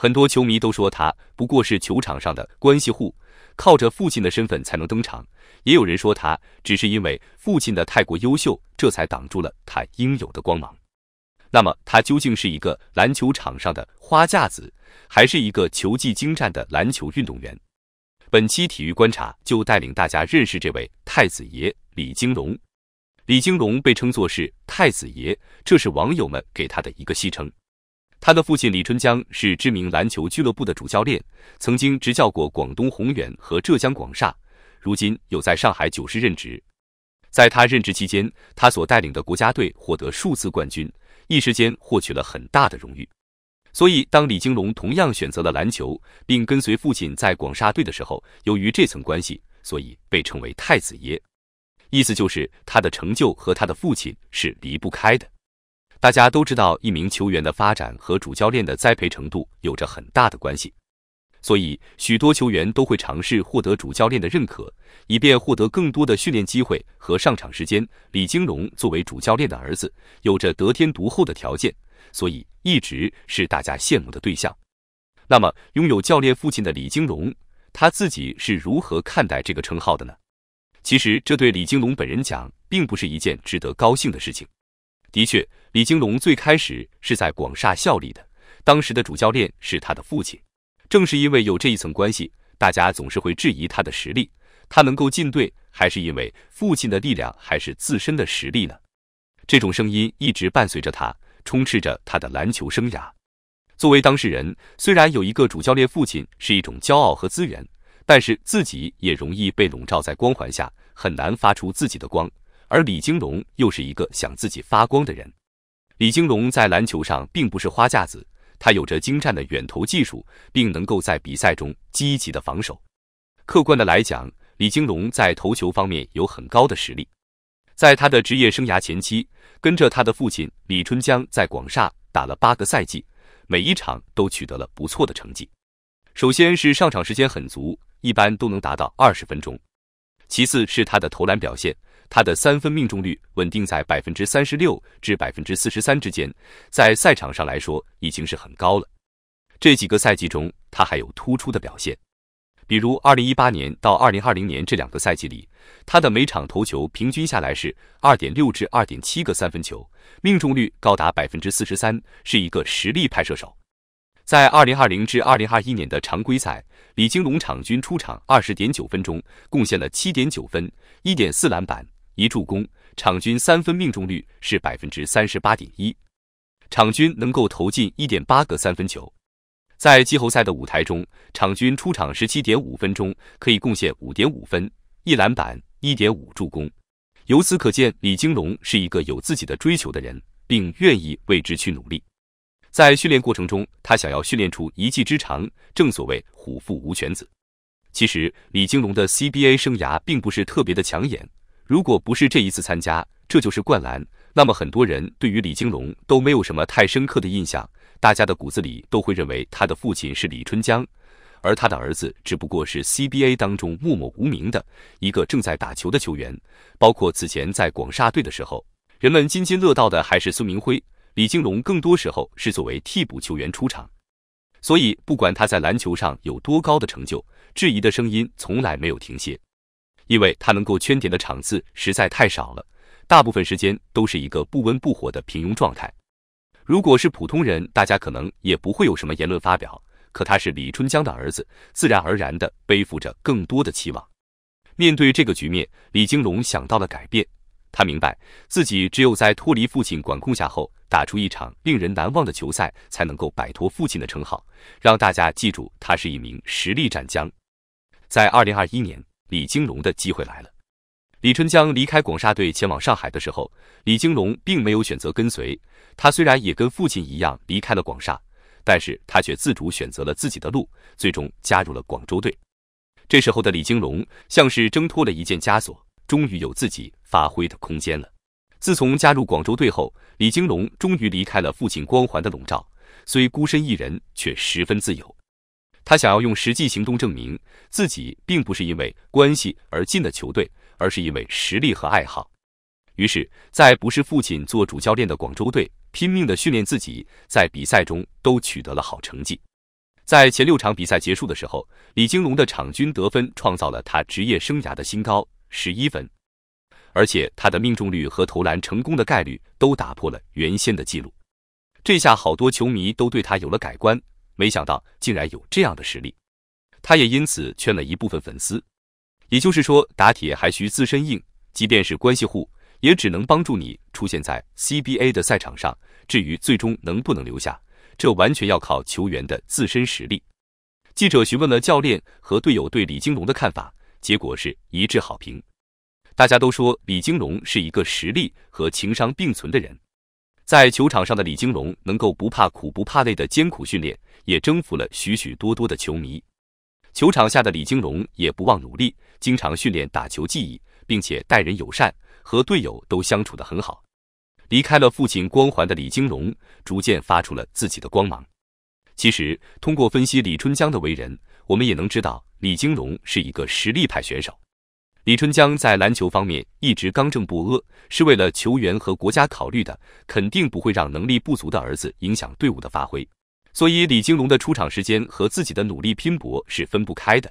很多球迷都说他不过是球场上的关系户，靠着父亲的身份才能登场。也有人说他只是因为父亲的太过优秀，这才挡住了他应有的光芒。那么他究竟是一个篮球场上的花架子，还是一个球技精湛的篮球运动员？本期体育观察就带领大家认识这位太子爷李金龙。李金龙被称作是太子爷，这是网友们给他的一个戏称。他的父亲李春江是知名篮球俱乐部的主教练，曾经执教过广东宏远和浙江广厦，如今有在上海九师任职。在他任职期间，他所带领的国家队获得数次冠军，一时间获取了很大的荣誉。所以，当李金龙同样选择了篮球，并跟随父亲在广厦队的时候，由于这层关系，所以被称为“太子爷”，意思就是他的成就和他的父亲是离不开的。大家都知道，一名球员的发展和主教练的栽培程度有着很大的关系，所以许多球员都会尝试获得主教练的认可，以便获得更多的训练机会和上场时间。李金龙作为主教练的儿子，有着得天独厚的条件，所以一直是大家羡慕的对象。那么，拥有教练父亲的李金龙，他自己是如何看待这个称号的呢？其实，这对李金龙本人讲，并不是一件值得高兴的事情。的确。李金龙最开始是在广厦效力的，当时的主教练是他的父亲。正是因为有这一层关系，大家总是会质疑他的实力，他能够进队还是因为父亲的力量，还是自身的实力呢？这种声音一直伴随着他，充斥着他的篮球生涯。作为当事人，虽然有一个主教练父亲是一种骄傲和资源，但是自己也容易被笼罩在光环下，很难发出自己的光。而李金龙又是一个想自己发光的人。李金龙在篮球上并不是花架子，他有着精湛的远投技术，并能够在比赛中积极的防守。客观的来讲，李金龙在投球方面有很高的实力。在他的职业生涯前期，跟着他的父亲李春江在广厦打了八个赛季，每一场都取得了不错的成绩。首先是上场时间很足，一般都能达到二十分钟；其次是他的投篮表现。他的三分命中率稳定在百分之三十六至百分之四十三之间，在赛场上来说已经是很高了。这几个赛季中，他还有突出的表现，比如二零一八年到二零二零年这两个赛季里，他的每场投球平均下来是二点六至二点七个三分球，命中率高达百分之四十三，是一个实力派射手。在二零二零至二零二一年的常规赛，李金龙场均出场二十点九分钟，贡献了七点九分、一点四篮板。一助攻，场均三分命中率是百分之三十八点一，场均能够投进一点八个三分球。在季后赛的舞台中，场均出场十七点五分钟，可以贡献五点五分、一篮板、一点五助攻。由此可见，李金龙是一个有自己的追求的人，并愿意为之去努力。在训练过程中，他想要训练出一技之长。正所谓虎父无犬子。其实，李金龙的 CBA 生涯并不是特别的抢眼。如果不是这一次参加，这就是灌篮。那么很多人对于李金龙都没有什么太深刻的印象，大家的骨子里都会认为他的父亲是李春江，而他的儿子只不过是 CBA 当中默默无名的一个正在打球的球员。包括此前在广厦队的时候，人们津津乐道的还是孙明辉，李金龙更多时候是作为替补球员出场。所以，不管他在篮球上有多高的成就，质疑的声音从来没有停歇。因为他能够圈点的场次实在太少了，大部分时间都是一个不温不火的平庸状态。如果是普通人，大家可能也不会有什么言论发表。可他是李春江的儿子，自然而然的背负着更多的期望。面对这个局面，李金龙想到了改变。他明白自己只有在脱离父亲管控下后，打出一场令人难忘的球赛，才能够摆脱父亲的称号，让大家记住他是一名实力战将。在二零二一年。李金龙的机会来了。李春江离开广厦队前往上海的时候，李金龙并没有选择跟随。他虽然也跟父亲一样离开了广厦，但是他却自主选择了自己的路，最终加入了广州队。这时候的李金龙像是挣脱了一件枷锁，终于有自己发挥的空间了。自从加入广州队后，李金龙终于离开了父亲光环的笼罩，虽孤身一人，却十分自由。他想要用实际行动证明自己并不是因为关系而进的球队，而是因为实力和爱好。于是，在不是父亲做主教练的广州队，拼命的训练自己，在比赛中都取得了好成绩。在前六场比赛结束的时候，李金龙的场均得分创造了他职业生涯的新高，十一分，而且他的命中率和投篮成功的概率都打破了原先的记录。这下好多球迷都对他有了改观。没想到竟然有这样的实力，他也因此圈了一部分粉丝。也就是说，打铁还需自身硬，即便是关系户，也只能帮助你出现在 C B A 的赛场上。至于最终能不能留下，这完全要靠球员的自身实力。记者询问了教练和队友对李金龙的看法，结果是一致好评。大家都说李金龙是一个实力和情商并存的人，在球场上的李金龙能够不怕苦不怕累的艰苦训练。也征服了许许多多的球迷。球场下的李金龙也不忘努力，经常训练打球技艺，并且待人友善，和队友都相处得很好。离开了父亲光环的李金龙，逐渐发出了自己的光芒。其实，通过分析李春江的为人，我们也能知道李金龙是一个实力派选手。李春江在篮球方面一直刚正不阿，是为了球员和国家考虑的，肯定不会让能力不足的儿子影响队伍的发挥。所以李金龙的出场时间和自己的努力拼搏是分不开的。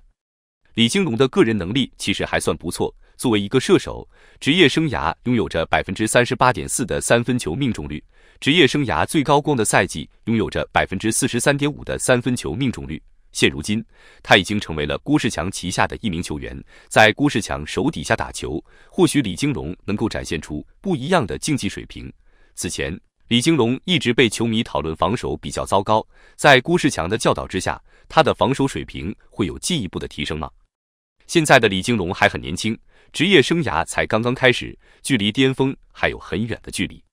李金龙的个人能力其实还算不错，作为一个射手，职业生涯拥有着百分之三十八点四的三分球命中率，职业生涯最高光的赛季拥有着百分之四十三点五的三分球命中率。现如今，他已经成为了郭士强旗下的一名球员，在郭士强手底下打球，或许李金龙能够展现出不一样的竞技水平。此前。李金龙一直被球迷讨论防守比较糟糕，在郭士强的教导之下，他的防守水平会有进一步的提升吗？现在的李金龙还很年轻，职业生涯才刚刚开始，距离巅峰还有很远的距离。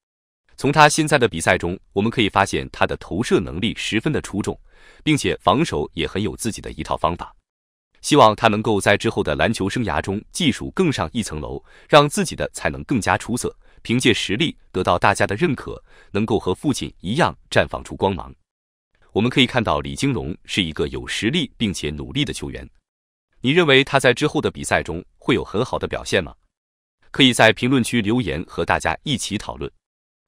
从他现在的比赛中，我们可以发现他的投射能力十分的出众，并且防守也很有自己的一套方法。希望他能够在之后的篮球生涯中技术更上一层楼，让自己的才能更加出色。凭借实力得到大家的认可，能够和父亲一样绽放出光芒。我们可以看到李金龙是一个有实力并且努力的球员。你认为他在之后的比赛中会有很好的表现吗？可以在评论区留言和大家一起讨论。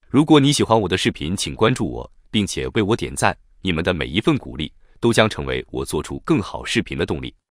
如果你喜欢我的视频，请关注我，并且为我点赞。你们的每一份鼓励都将成为我做出更好视频的动力。